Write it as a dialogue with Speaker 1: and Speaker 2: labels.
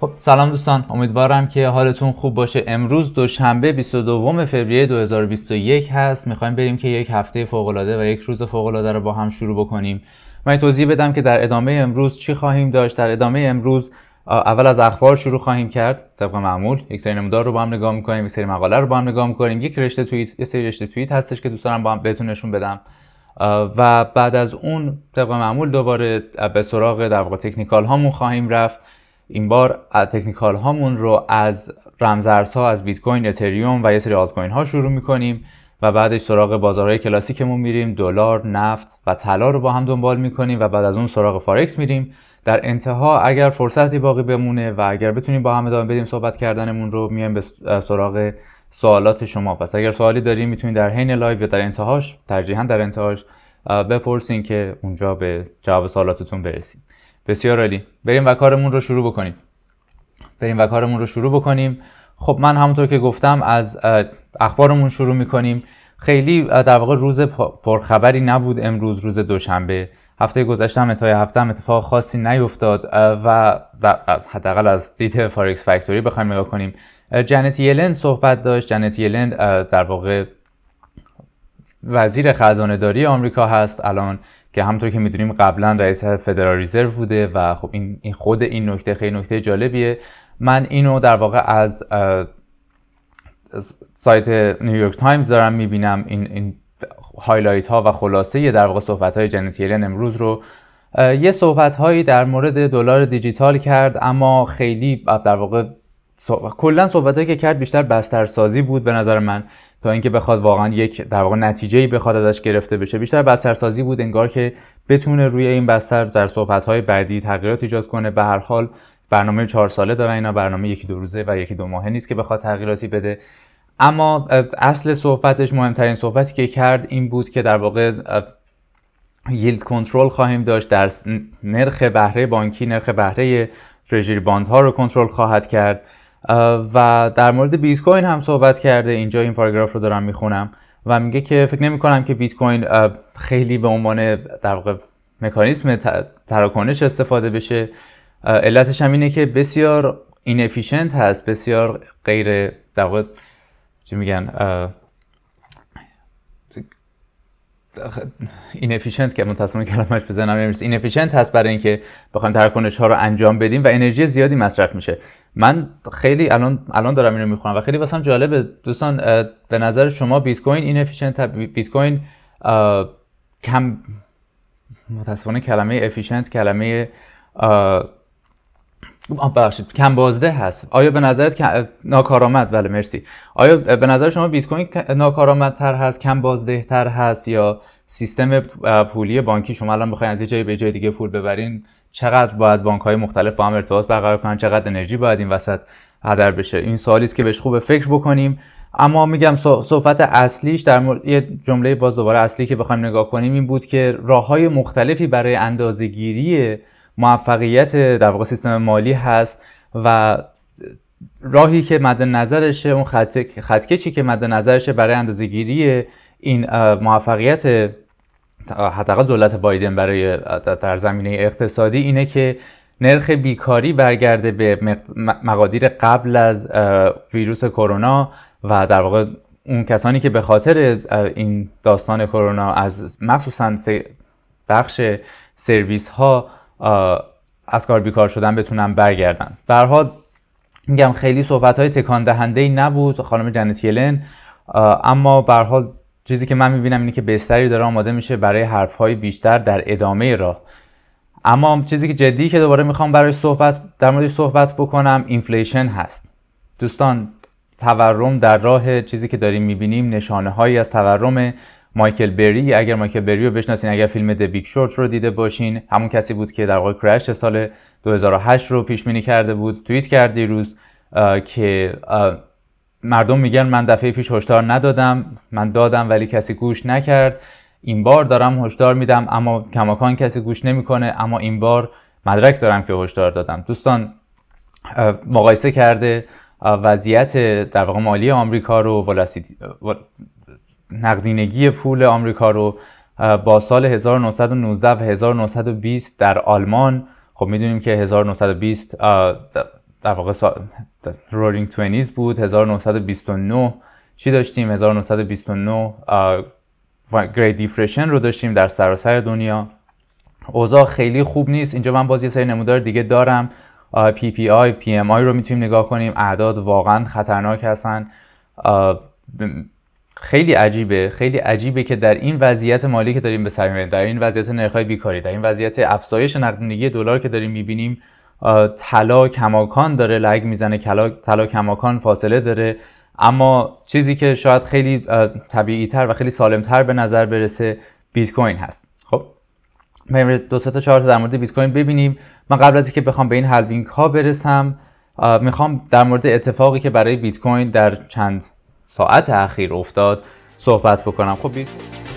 Speaker 1: خب سلام دوستان امیدوارم که حالتون خوب باشه امروز دوشنبه 22 فوریه 2021 هست میخوایم بریم که یک هفته فوق العاده و یک روز فوق العاده رو با هم شروع بکنیم من توضیح بدم که در ادامه امروز چی خواهیم داشت در ادامه امروز اول از اخبار شروع خواهیم کرد طبق معمول یک سری نمودار رو با هم نگاه میکنیم یک سری مقاله رو با هم نگاه میکنیم یک رشته توییت یک سری رشته توییت هستش که دوست دارم با هم بهتون بدم و بعد از اون طبق معمول دوباره به سراغ در واقع تکنیکال هامون خواهیم رفت این بار تکنیکال هامون رو از رمزارزها از بیت کوین اتریوم و یه سری آلت کوین ها شروع میکنیم و بعدش سراغ بازارهای کلاسیکمون میریم دلار نفت و طلا رو با هم دنبال میکنیم و بعد از اون سراغ فارکس میریم در انتها اگر فرصتی باقی بمونه و اگر بتونیم با هم ادامه بدیم صحبت کردنمون رو میایم به سراغ سوالات شما پس اگر سوالی داریم میتونید در حین لایو یا در انتهاش ترجیحا در انتهاش بپرسین که اونجا به جواب سوالاتتون برسیم بسیار عالی بریم و کارمون رو شروع بکنیم بریم و کارمون رو شروع بکنیم خب من همونطور که گفتم از اخبارمون شروع میکنیم خیلی در واقع روز پرخبری نبود امروز روز دوشنبه هفته گذشته هم تا هفته هم اتفاق خاصی نیفتاد و حداقل از دید فارکس فکتوری بخوایم نگاه کنیم جنت یلند صحبت داشت جنت یلند در واقع وزیر خزانه داری آمریکا هست الان که همطور که میدونیم قبلا رئیس فدرال رزرو بوده و خب این خود این نکته خیلی نکته جالبیه من اینو در واقع از سایت نیویورک تایمز دارم میبینم این, این هایلایت ها و خلاصه در واقع صحبت های جنتیلن امروز رو یه صحبت هایی در مورد دلار دیجیتال کرد اما خیلی در واقع کلا صحبت هایی که کرد بیشتر بستر سازی بود به نظر من تا اینکه بخواد واقعا یک در واقع نتیجه بخواد ازش گرفته بشه بیشتر بسترسازی بود انگار که بتونه روی این بستر در صحبت‌های بعدی تغییرات ایجاد کنه به هر حال برنامه چهار ساله داره اینا برنامه یکی دو روزه و یکی دو ماهه نیست که بخواد تغییراتی بده اما اصل صحبتش مهمترین صحبتی که کرد این بود که در واقع ییلد کنترل خواهیم داشت در نرخ بهره بانکی نرخ بهره ترژری باند ها رو کنترل خواهد کرد و در مورد بیت کوین هم صحبت کرده اینجا این پاراگراف رو دارم میخونم و میگه که فکر نمی کنم که بیت کوین خیلی به عنوان در واقع مکانیزم تراکنش استفاده بشه علتش هم اینه که بسیار اینفیشنت هست بسیار غیر در واقع چی میگن این افیشنت که کلمه کلمش بزنم نمیرسه افیشنت هست برای اینکه بخوام تراکنش ها رو انجام بدیم و انرژی زیادی مصرف میشه من خیلی الان الان دارم اینو میخونم و خیلی واسم جالبه دوستان به نظر شما بیت کوین اینفیشنت بیت کوین کم متاسفانه کلمه افیشنت کلمه بخشید کم بازده هست آیا به نظرت ناکارآمد بله مرسی آیا به نظر شما بیت کوین تر هست کم بازده تر هست یا سیستم پولی بانکی شما الان بخواید از یه جایی به جای دیگه پول ببرین چقدر باید بانک های مختلف با هم ارتباط برقرار کنن چقدر انرژی باید این وسط هدر بشه این سوالی است که بهش خوب فکر بکنیم اما میگم صحبت اصلیش در یه جمله باز دوباره اصلی که بخوایم نگاه کنیم این بود که راه های مختلفی برای اندازه‌گیری موفقیت در واقع سیستم مالی هست و راهی که مد نظرشه اون خط... خطکشی که مد نظرشه برای اندازه‌گیری این موفقیت حداقل دولت بایدن برای در زمینه اقتصادی اینه که نرخ بیکاری برگرده به مقادیر قبل از ویروس کرونا و در واقع اون کسانی که به خاطر این داستان کرونا از مخصوصا بخش سرویس ها از کار بیکار شدن بتونن برگردن در میگم خیلی صحبت های تکان دهنده ای نبود خانم جنت یلن اما برها چیزی که من میبینم اینه که بستری داره آماده میشه برای حرف های بیشتر در ادامه راه اما چیزی که جدی که دوباره میخوام برای صحبت در موردش صحبت بکنم اینفلیشن هست دوستان تورم در راه چیزی که داریم میبینیم نشانه هایی از تورمه مایکل بری اگر مایکل بری رو بشناسین اگر فیلم د بیگ شورت رو دیده باشین همون کسی بود که در واقع کرش سال 2008 رو پیش بینی کرده بود توییت کرد دیروز که مردم میگن من دفعه پیش هشدار ندادم من دادم ولی کسی گوش نکرد این بار دارم هشدار میدم اما کماکان کسی گوش نمیکنه اما این بار مدرک دارم که هشدار دادم دوستان مقایسه کرده وضعیت در واقع مالی آمریکا رو نقدینگی پول آمریکا رو با سال 1919 و 1920 در آلمان خب میدونیم که 1920 در واقع رورینگ توینیز بود 1929 چی داشتیم 1929 گری دیفریشن رو داشتیم در سراسر دنیا اوضاع خیلی خوب نیست اینجا من باز یه سری نمودار دیگه دارم پی پی آی پی ام آی رو میتونیم نگاه کنیم اعداد واقعا خطرناک هستن خیلی عجیبه خیلی عجیبه که در این وضعیت مالی که داریم به سر میبریم در این وضعیت نرخ‌های بیکاری در این وضعیت افزایش نقدینگی دلار که داریم میبینیم طلا کماکان داره لگ میزنه طلا کماکان فاصله داره اما چیزی که شاید خیلی طبیعی تر و خیلی سالم تر به نظر برسه بیت کوین هست خب بریم دو تا چهار تا در مورد بیت کوین ببینیم من قبل از اینکه بخوام به این هالوینگ ها برسم میخوام در مورد اتفاقی که برای بیت کوین در چند ساعت اخیر افتاد صحبت بکنم خب